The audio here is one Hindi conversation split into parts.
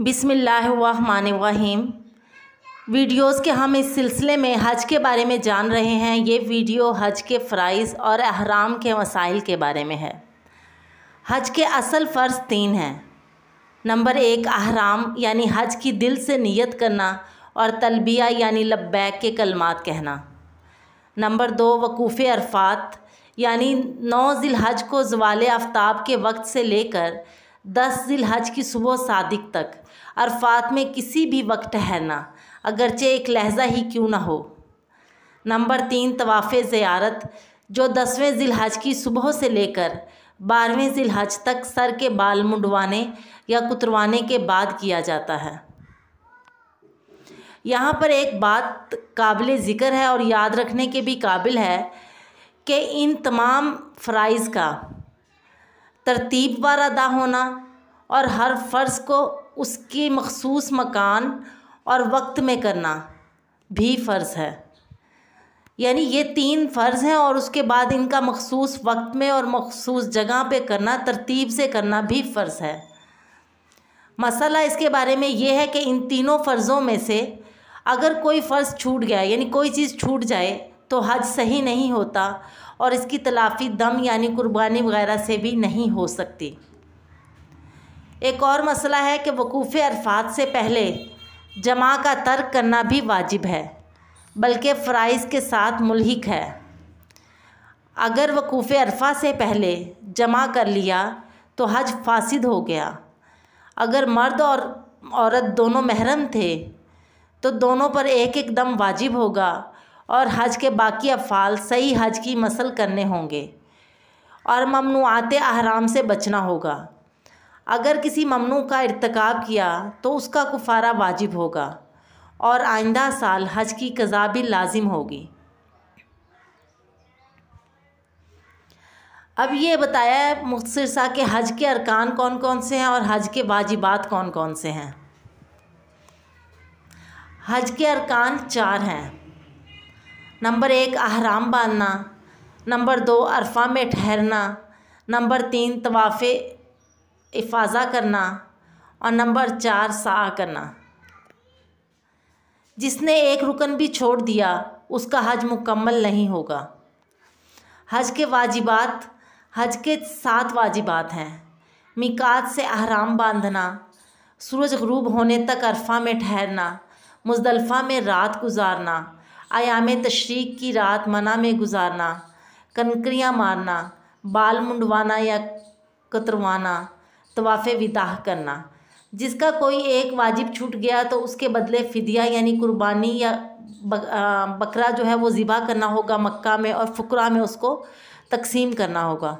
बिसमीम वीडियोस के हम इस सिलसिले में हज के बारे में जान रहे हैं ये वीडियो हज के फ़राइज़ और अहराम के मसाइल के बारे में है हज के असल फ़र्ज़ तीन हैं नंबर एक अहराम यानी हज की दिल से नियत करना और तलबिया यानी लब्बैक के कलमात कहना नंबर दो वकूफ़ अरफात यानी नौ जिलहज को जवाल आफ्ताब के वक्त से लेकर दस हज की सुबह सादिक तक अरफात में किसी भी वक्त ठहरना अगरचे एक लहजा ही क्यों ना हो नंबर तीन तवाफ़ ज़ियारत जो दसवें हज की सुबह से लेकर बारहवें हज तक सर के बाल मुंडवाने या कुतरवाने के बाद किया जाता है यहाँ पर एक बात काबिल ज़िक्र है और याद रखने के भी काबिल है कि इन तमाम फ़राइज़ का तरतीब बार अदा होना और हर फ़र्ज़ को उसके मखसूस मकान और वक्त में करना भी फ़र्ज़ है यानी ये तीन फ़र्ज़ हैं और उसके बाद इनका मखसूस वक्त में और मखसूस जगह पे करना तरतीब से करना भी फ़र्ज़ है मसला इसके बारे में ये है कि इन तीनों फ़र्ज़ों में से अगर कोई फ़र्ज़ छूट गया यानी कोई चीज़ छूट जाए तो हज सही नहीं होता और इसकी तलाफ़ी दम यानी कुर्बानी वगैरह से भी नहीं हो सकती एक और मसला है कि वकूफ़ अरफात से पहले जमा का तर्क करना भी वाजिब है बल्कि फ़राइज़ के साथ मुलहिक है अगर वकूफ़ अरफा से पहले जमा कर लिया तो हज फासिद हो गया अगर मर्द और औरत दोनों महरम थे तो दोनों पर एक एक दम वाजिब होगा और हज के बाकी अफ़ाल सही हज की मसल करने होंगे और ममनूआत आहराम से बचना होगा अगर किसी ममनू का इरतकब किया तो उसका कुफारा वाजिब होगा और आइंदा साल हज की कज़ा भी लाजिम होगी अब ये बताया है मुख्तर सा के हज के अरकान कौन कौन से हैं और हज के वाजिबात कौन कौन से हैं हज के अरकान चार हैं नंबर एक अहराम बांधना नंबर दो अरफा में ठहरना नंबर तीन तवाफ़ इफाजा करना और नंबर चार सा करना जिसने एक रुकन भी छोड़ दिया उसका हज मुकम्मल नहीं होगा हज के वाजिबात हज के सात वाजिबात हैं मिकात से अहराम बांधना सूरज गरूब होने तक अरफा में ठहरना मुजदलफ़ा में रात गुजारना आयाम तशरीक की रात मना में गुजारना कनकरियाँ मारना बाल मुंडवाना या कतरवाना तवाफ़ विदाह करना जिसका कोई एक वाजिब छूट गया तो उसके बदले फ़िदिया यानी कुर्बानी या बकरा जो है वो ज़िबा करना होगा मक्का में और फकरा में उसको तकसीम करना होगा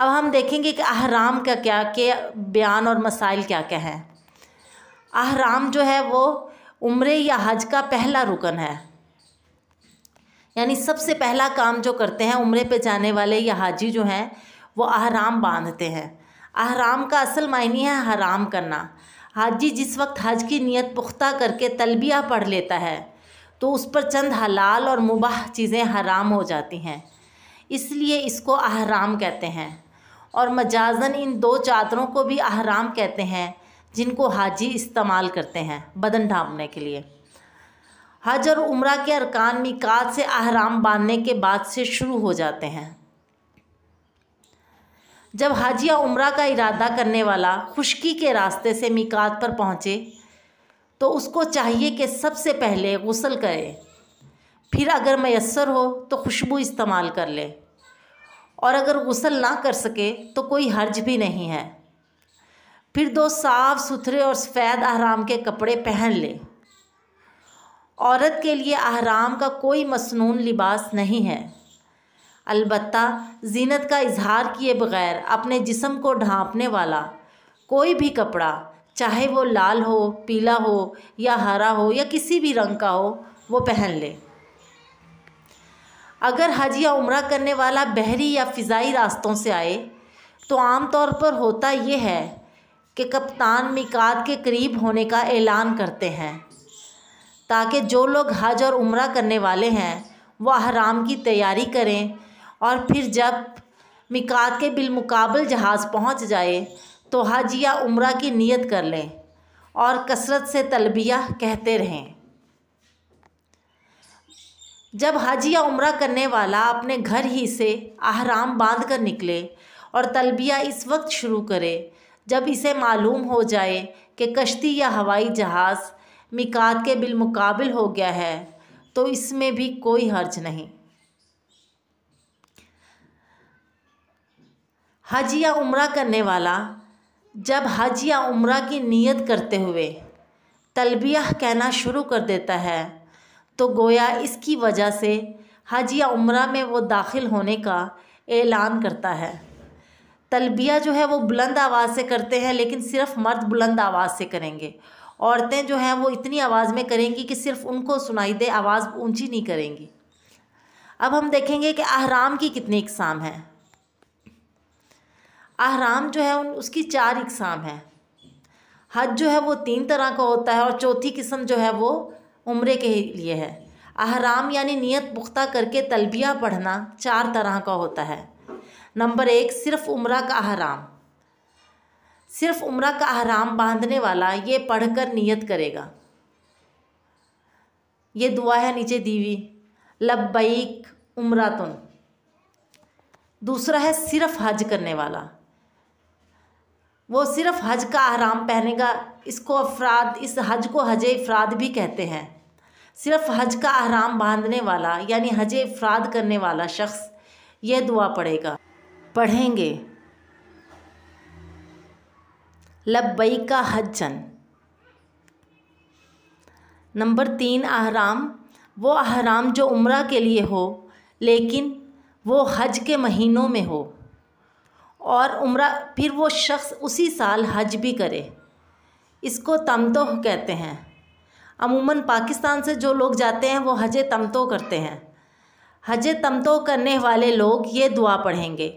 अब हम देखेंगे कि अहराम का क्या के बयान और मसाइल क्या क्या हैं अहराम जो है वो उम्र या हज का पहला रुकन है यानी सबसे पहला काम जो करते हैं उम्र पे जाने वाले या हाजी जो हैं वो अहराम बांधते हैं अहराम का असल मायने है हराम करना हाजी जिस वक्त हज की नीयत पुख्ता करके तलबिया पढ़ लेता है तो उस पर चंद हलाल और मुबाह चीज़ें हराम हो जाती हैं इसलिए इसको अहराम कहते हैं और मजाजन इन दो चादरों को भी अहराम कहते हैं जिनको हाजी इस्तेमाल करते हैं बदन ढांपने के लिए हज और उम्र के अरकान मिकात से अहराम बांधने के बाद से शुरू हो जाते हैं जब हज या उम्र का इरादा करने वाला खुशकी के रास्ते से मिकात पर पहुँचे तो उसको चाहिए कि सबसे पहले गसल करे फिर अगर मैसर हो तो खुशबू इस्तेमाल कर ले और अगर गसल ना कर सके तो कोई हर्ज भी नहीं है फिर दो साफ़ सुथरे और सफ़ेद अहराम के कपड़े पहन लें औरत के लिए अहराम का कोई मसनून लिबास नहीं है अलबत् जीनत का इजहार किए बगैर अपने जिसम को ढांपने वाला कोई भी कपड़ा चाहे वो लाल हो पीला हो या हरा हो या किसी भी रंग का हो वो पहन ले अगर हज या उम्र करने वाला बहरी या फ़िज़ाई रास्तों से आए तो आम तौर पर होता यह है के कप्तान मिकात के करीब होने का ऐलान करते हैं ताकि जो लोग हज और उम्र करने वाले हैं वह अहराम की तैयारी करें और फिर जब मिकात के बिलमकबल जहाज़ पहुंच जाए तो हज या उम्र की नीयत कर लें और कसरत से तलबिया कहते रहें जब हज या उम्र करने वाला अपने घर ही से आहराम बांध कर निकले और तलबिया इस वक्त शुरू करे जब इसे मालूम हो जाए कि कश्ती या हवाई जहाज़ मिकात के बिलमकबिल हो गया है तो इसमें भी कोई हर्ज नहीं हज या उम्र करने वाला जब हज या उम्र की नीयत करते हुए तलबिया कहना शुरू कर देता है तो गोया इसकी वजह से हज या उम्र में वो दाखिल होने का ऐलान करता है तलबिया जो है वो बुलंद आवाज़ से करते हैं लेकिन सिर्फ मर्द बुलंद आवाज़ से करेंगे औरतें जो हैं वो इतनी आवाज़ में करेंगी कि सिर्फ उनको सुनाई दे आवाज़ ऊंची नहीं करेंगी अब हम देखेंगे कि अहराम की कितनी इकसाम है अहराम जो है उन उसकी चार इकसाम है हज जो है वो तीन तरह का होता है और चौथी किस्म जो है वो उम्र के लिए है अहराम यानी नियत पुख्ता करके तलबिया पढ़ना चार तरह का होता है नंबर एक सिर्फ उम्र का अहराम सिर्फ उम्र का अहराम बांधने वाला ये पढ़कर नियत करेगा ये दुआ है नीचे दीवी लब्बैक तुन दूसरा है सिर्फ हज करने वाला वो सिर्फ हज का आराम पहनेगा इसको अफराद इस हज को हज अफराद भी कहते हैं सिर्फ हज का आराम बांधने वाला यानी हज अफराद करने वाला शख्स यह दुआ पड़ेगा पढ़ेंगे लब्बई का हजन नंबर तीन अहराम वो अहराम जो उम्र के लिए हो लेकिन वो हज के महीनों में हो और उम्र फिर वो शख्स उसी साल हज भी करे इसको तमतो कहते हैं अमूमन पाकिस्तान से जो लोग जाते हैं वो हज तमतो करते हैं हज तमतो करने वाले लोग ये दुआ पढ़ेंगे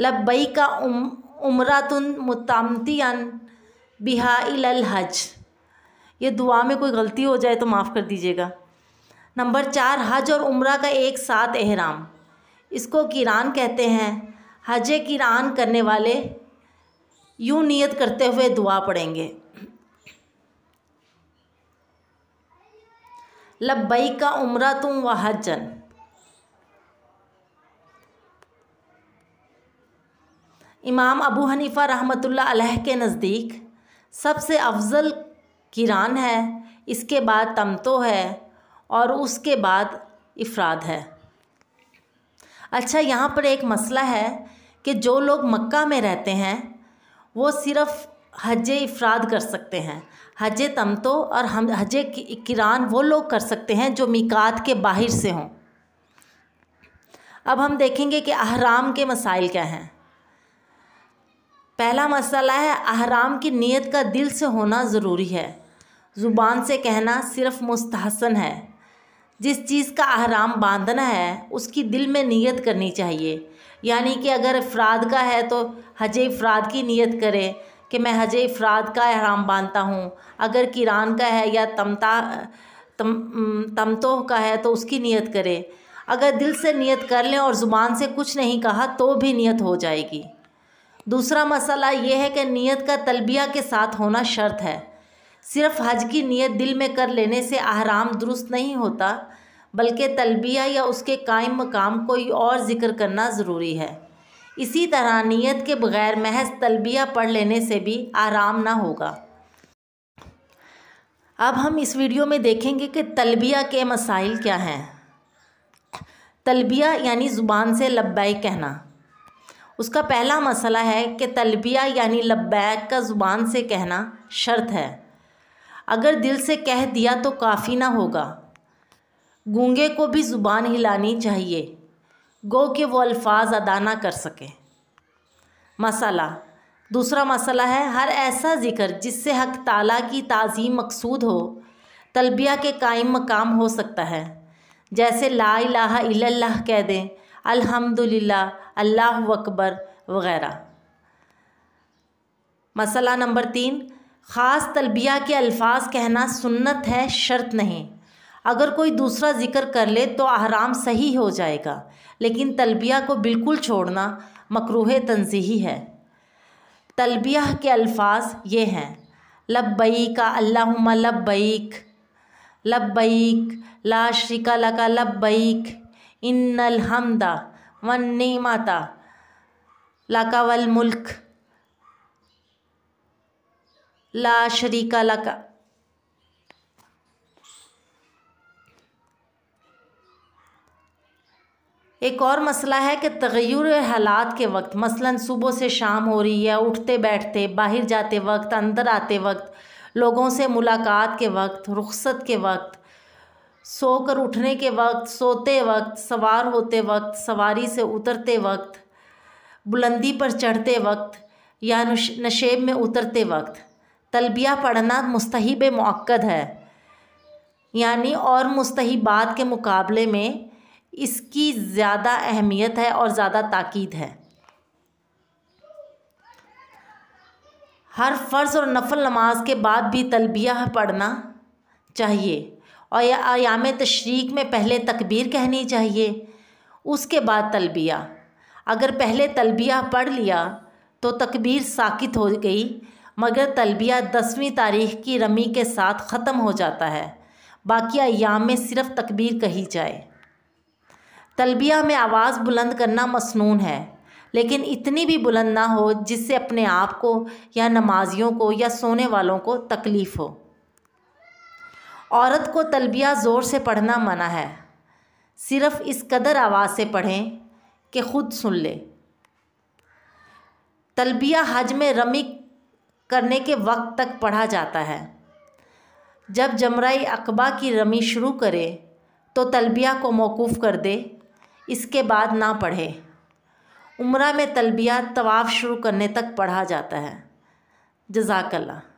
लब्बई का उम उमरातुन मुतामतीन बिहा हज ये दुआ में कोई गलती हो जाए तो माफ़ कर दीजिएगा नंबर चार हज और उम्र का एक साथ एहराम इसको किरान कहते हैं हज किरान करने वाले यूँ नियत करते हुए दुआ पढ़ेंगे लब्बई का उम्र तुम व हजन इमाम अबू हनीफ़ा रहमतुल्लाह अलैह के नज़दीक सबसे अफजल किरान है इसके बाद तमतो है और उसके बाद इफ़राद है अच्छा यहाँ पर एक मसला है कि जो लोग मक्का में रहते हैं वो सिर्फ़ हज इफ़राद कर सकते हैं हज तमतो और हम हज किरान वो लोग कर सकते हैं जो मिकात के बाहर से हों अब हम देखेंगे कि अहराम के मसाइल क्या हैं पहला हाँ। मसला है अहराम की नीयत का दिल से होना ज़रूरी है ज़ुबान से कहना सिर्फ मुस्तहसन है जिस चीज़ का अहराम बांधना है उसकी दिल में नीयत करनी चाहिए यानी कि अगर अफराद का है तो हज अफराद की नीयत करें कि मैं हज अफराद का अहराम बांधता हूँ अगर किरान का है या तमता तम तमतोह का है तो उसकी नीयत करें अगर दिल से नीयत कर लें और ज़ुबान से कुछ नहीं कहा तो भी नीयत हो जाएगी दूसरा मसला ये है कि नियत का तलबिया के साथ होना शर्त है सिर्फ हज की नियत दिल में कर लेने से आहराम दुरुस्त नहीं होता बल्कि तलबिया या उसके कायम मकाम कोई और ज़िक्र करना ज़रूरी है इसी तरह नियत के बग़ैर महज तलबिया पढ़ लेने से भी आराम ना होगा अब हम इस वीडियो में देखेंगे कि तलबिया के मसाइल क्या हैं तलबिया यानी ज़ुबान से लब्बाई कहना उसका पहला मसला है कि तलबिया यानी लब्बैक का ज़ुबान से कहना शर्त है अगर दिल से कह दिया तो काफ़ी ना होगा गूंगे को भी ज़ुबान हिलानी चाहिए गो के वो अल्फाज अदा ना कर सकें मसला दूसरा मसला है हर ऐसा ज़िक्र जिससे हक ताला की तज़ीम मकसूद हो तलबिया के कायम मकाम हो सकता है जैसे ला इलाहा इल्लल्लाह कह दें अल्हम्दुलिल्लाह अल्लाह अकबर वगैरह मसला नंबर तीन ख़ास तलबिया के अल्फाज कहना सुन्नत है शर्त नहीं अगर कोई दूसरा ज़िक्र कर ले तो आहराम सही हो जाएगा लेकिन तलबिया को बिल्कुल छोड़ना मकरूह तनजीही है तलबिया के अल्फाज ये हैं लब्बैक अल्लाहुम्मा लब्बैक लबईक ला शरीका लका लबईक इन्नल हमदा वन्नी माता लाकावल मुल्क ला शरीका लाका एक और मसला है कि तगैर हालात के वक्त मसलन सुबह से शाम हो रही है उठते बैठते बाहर जाते वक्त अंदर आते वक्त लोगों से मुलाकात के वक्त रुखसत के वक्त सोकर उठने के वक्त सोते वक्त सवार होते वक्त सवारी से उतरते वक्त बुलंदी पर चढ़ते वक्त या नशेब में उतरते वक्त तलबिया पढ़ना मुस्तहिब मक्द है यानी और मुस्तहबात के मुकाबले में इसकी ज़्यादा अहमियत है और ज़्यादा ताक़द है हर फ़र्ज़ और नफल नमाज के बाद भी तलबिया पढ़ना चाहिए और आयाम तशरीक में पहले तकबीर कहनी चाहिए उसके बाद तलबिया अगर पहले तलबिया पढ़ लिया तो तकबीर साकित हो गई मगर तलबिया दसवीं तारीख की रमी के साथ ख़त्म हो जाता है बाकी अयाम में सिर्फ तकबीर कही जाए तलबिया में आवाज़ बुलंद करना मसनून है लेकिन इतनी भी बुलंद ना हो जिससे अपने आप को या नमाजियों को या सोने वालों को तकलीफ़ हो औरत को तलबिया ज़ोर से पढ़ना मना है सिर्फ़ इस कदर आवाज़ से पढ़ें कि ख़ुद सुन ले तलबिया हज में रमी करने के वक्त तक पढ़ा जाता है जब जमराई अकबा की रमी शुरू करे तो तलबिया को मौकूफ़ कर दे इसके बाद ना पढ़े उम्र में तलबिया तवाफ़ शुरू करने तक पढ़ा जाता है जजाकल्ला